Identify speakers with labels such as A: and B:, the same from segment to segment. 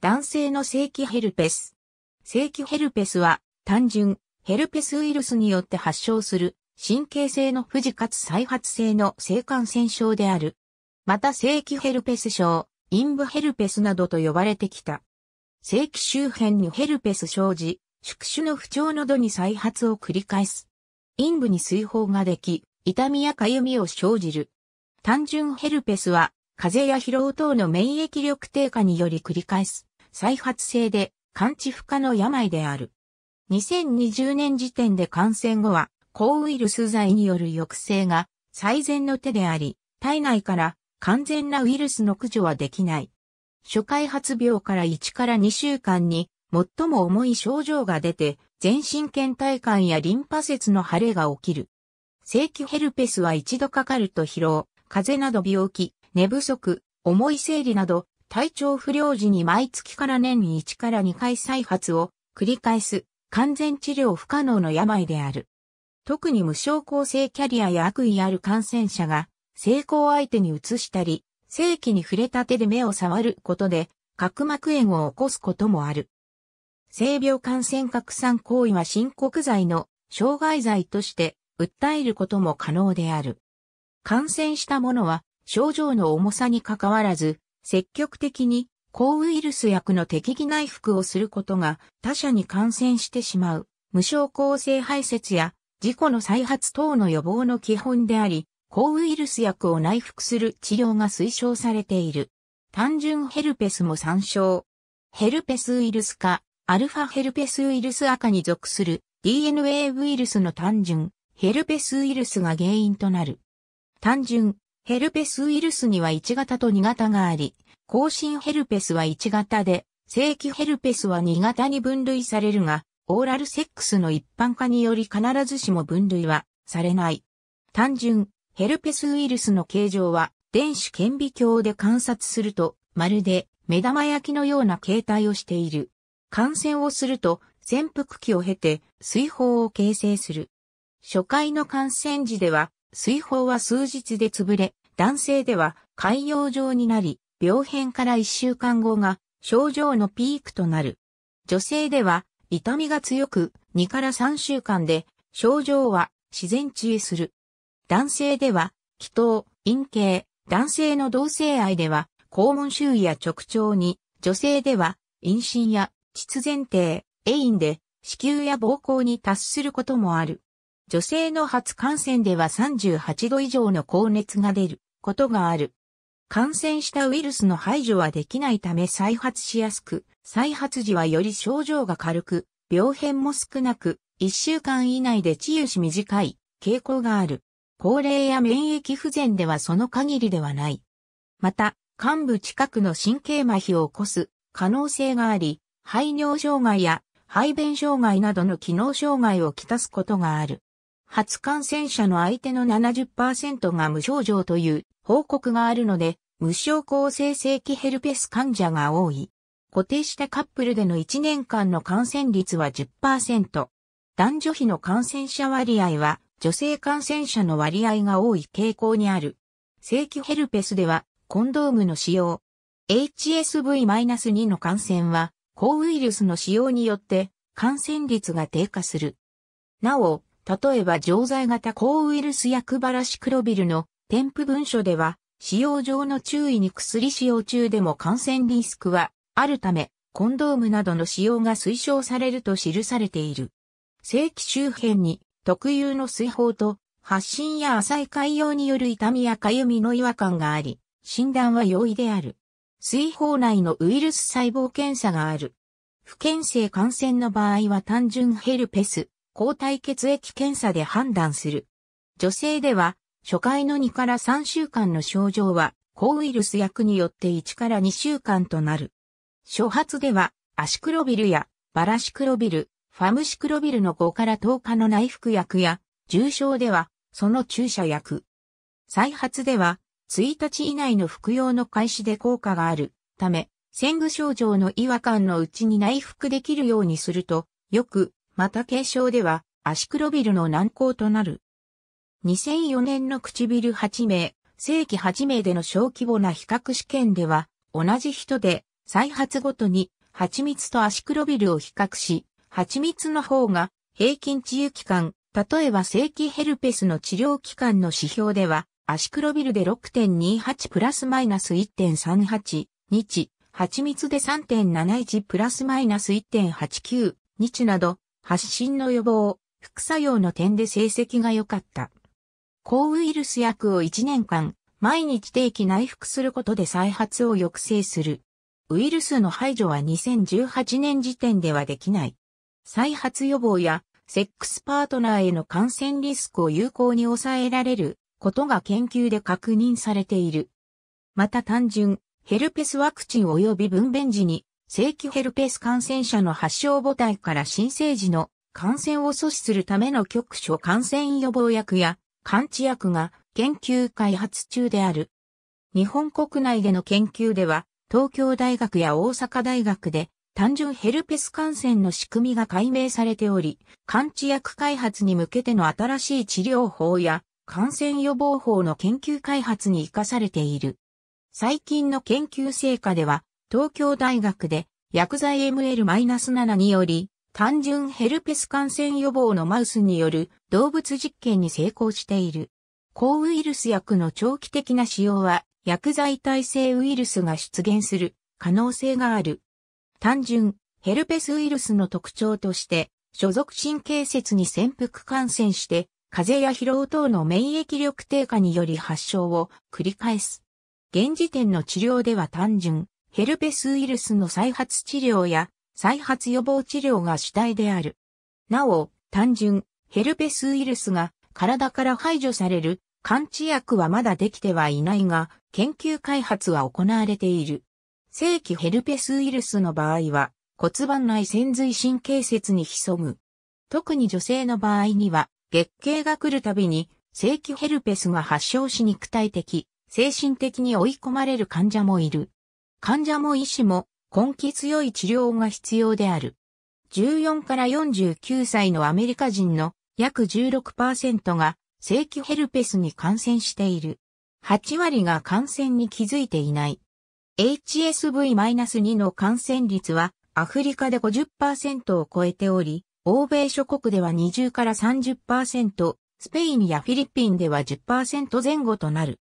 A: 男性の正規ヘルペス。正規ヘルペスは、単純、ヘルペスウイルスによって発症する、神経性の不治かつ再発性の性感染症である。また正規ヘルペス症、陰部ヘルペスなどと呼ばれてきた。正規周辺にヘルペス生じ、宿主の不調などに再発を繰り返す。陰部に水泡ができ、痛みやかゆみを生じる。単純ヘルペスは、風邪や疲労等の免疫力低下により繰り返す。再発性で感知不可の病である。2020年時点で感染後は、抗ウイルス剤による抑制が最善の手であり、体内から完全なウイルスの駆除はできない。初回発病から1から2週間に最も重い症状が出て、全身倦怠感やリンパ節の腫れが起きる。正規ヘルペスは一度かかると疲労、風邪など病気、寝不足、重い生理など体調不良時に毎月から年に1から2回再発を繰り返す完全治療不可能の病である。特に無症候性キャリアや悪意ある感染者が性交相手に移したり、性器に触れた手で目を触ることで角膜炎を起こすこともある。性病感染拡散行為は深刻罪の障害罪として訴えることも可能である。感染した者は症状の重さにかかわらず積極的に抗ウイルス薬の適宜内服をすることが他者に感染してしまう無症候性排泄や事故の再発等の予防の基本であり、抗ウイルス薬を内服する治療が推奨されている。単純ヘルペスも参照。ヘルペスウイルス化、アルファヘルペスウイルス赤に属する DNA ウイルスの単純ヘルペスウイルスが原因となる。単純ヘルペスウイルスには1型と2型があり、更新ヘルペスは1型で、正規ヘルペスは2型に分類されるが、オーラルセックスの一般化により必ずしも分類はされない。単純、ヘルペスウイルスの形状は、電子顕微鏡で観察すると、まるで目玉焼きのような形態をしている。感染をすると、潜伏期を経て、水泡を形成する。初回の感染時では、水泡は数日で潰れ、男性では潰瘍状になり、病変から1週間後が症状のピークとなる。女性では痛みが強く2から3週間で症状は自然治癒する。男性では気頭、陰茎、男性の同性愛では肛門周囲や直腸に、女性では妊娠や膣前提、エインで子宮や膀胱に達することもある。女性の初感染では38度以上の高熱が出る。ことがある。感染したウイルスの排除はできないため再発しやすく、再発時はより症状が軽く、病変も少なく、1週間以内で治癒し短い傾向がある。高齢や免疫不全ではその限りではない。また、患部近くの神経麻痺を起こす可能性があり、排尿障害や排便障害などの機能障害をきたすことがある。初感染者の相手の70%が無症状という報告があるので、無症候性性規ヘルペス患者が多い。固定したカップルでの1年間の感染率は10%。男女比の感染者割合は女性感染者の割合が多い傾向にある。正規ヘルペスではコンドームの使用。HSV-2 の感染は抗ウイルスの使用によって感染率が低下する。なお、例えば錠剤型抗ウイルス薬バラシクロビルの添付文書では、使用上の注意に薬使用中でも感染リスクはあるため、コンドームなどの使用が推奨されると記されている。正規周辺に特有の水泡と発疹や浅い海洋による痛みや痒みの違和感があり、診断は容易である。水泡内のウイルス細胞検査がある。不健性感染の場合は単純ヘルペス、抗体血液検査で判断する。女性では、初回の2から3週間の症状は、抗ウイルス薬によって1から2週間となる。初発では、アシクロビルやバラシクロビル、ファムシクロビルの5から10日の内服薬や、重症では、その注射薬。再発では、1日以内の服用の開始で効果があるため、戦具症状の違和感のうちに内服できるようにすると、よくまた軽症では、足黒ビルの難航となる。2004年の唇8名、正規8名での小規模な比較試験では、同じ人で、再発ごとに、蜂蜜と足黒ビルを比較し、蜂蜜の方が、平均治癒期間、例えば正規ヘルペスの治療期間の指標では、足黒ビルで6.28プラスマイナス1.38日、蜂蜜で3.71プラスマイナス1.89日など、発疹の予防、副作用の点で成績が良かった。抗ウイルス薬を1年間、毎日定期内服することで再発を抑制する。ウイルスの排除は2018年時点ではできない。再発予防やセックスパートナーへの感染リスクを有効に抑えられることが研究で確認されている。また単純、ヘルペスワクチン及び分娩時に正規ヘルペス感染者の発症母体から新生児の感染を阻止するための局所感染予防薬や感知薬が研究開発中である。日本国内での研究では、東京大学や大阪大学で単純ヘルペス感染の仕組みが解明されており、感知薬開発に向けての新しい治療法や感染予防法の研究開発に活かされている。最近の研究成果では、東京大学で薬剤 ML-7 により単純ヘルペス感染予防のマウスによる動物実験に成功している。抗ウイルス薬の長期的な使用は薬剤耐性ウイルスが出現する可能性がある。単純ヘルペスウイルスの特徴として所属神経節に潜伏感染して風邪や疲労等の免疫力低下により発症を繰り返す。現時点の治療では単純、ヘルペスウイルスの再発治療や再発予防治療が主体である。なお、単純、ヘルペスウイルスが体から排除される感知薬はまだできてはいないが、研究開発は行われている。正規ヘルペスウイルスの場合は骨盤内潜髄神経節に潜む。特に女性の場合には月経が来るたびに正規ヘルペスが発症し肉体的、精神的に追い込まれる患者もいる。患者も医師も根気強い治療が必要である。14から49歳のアメリカ人の約16%が正規ヘルペスに感染している。8割が感染に気づいていない。HSV-2 の感染率はアフリカで50%を超えており、欧米諸国では20から30%、スペインやフィリピンでは10%前後となる。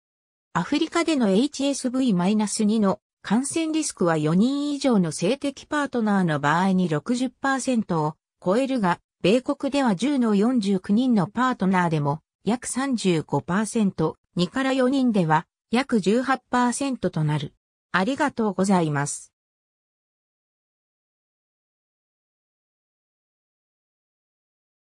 A: アフリカでの HSV-2 の感染リスクは4人以上の性的パートナーの場合に60%を超えるが、米国では10の49人のパートナーでも約35%、2から4人では約18%となる。ありがとうございます。